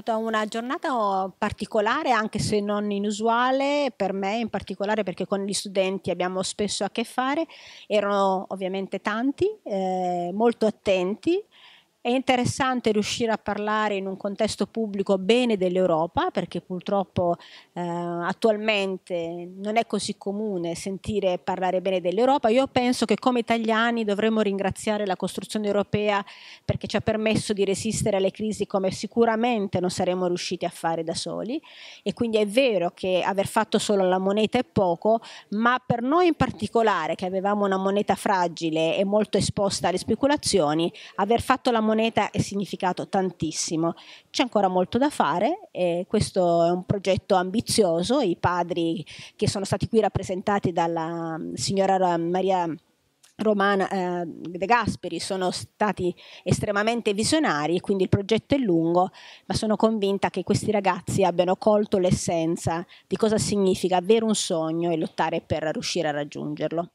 stata una giornata particolare, anche se non inusuale per me in particolare perché con gli studenti abbiamo spesso a che fare, erano ovviamente tanti, eh, molto attenti è interessante riuscire a parlare in un contesto pubblico bene dell'Europa, perché purtroppo eh, attualmente non è così comune sentire parlare bene dell'Europa. Io penso che come italiani dovremmo ringraziare la costruzione europea perché ci ha permesso di resistere alle crisi come sicuramente non saremmo riusciti a fare da soli. E quindi è vero che aver fatto solo la moneta è poco, ma per noi in particolare, che avevamo una moneta fragile e molto esposta alle speculazioni, aver fatto la moneta moneta è significato tantissimo. C'è ancora molto da fare, questo è un progetto ambizioso, i padri che sono stati qui rappresentati dalla mm, signora Maria Romana eh, De Gasperi sono stati estremamente visionari, quindi il progetto è lungo, ma sono convinta che questi ragazzi abbiano colto l'essenza di cosa significa avere un sogno e lottare per riuscire a raggiungerlo.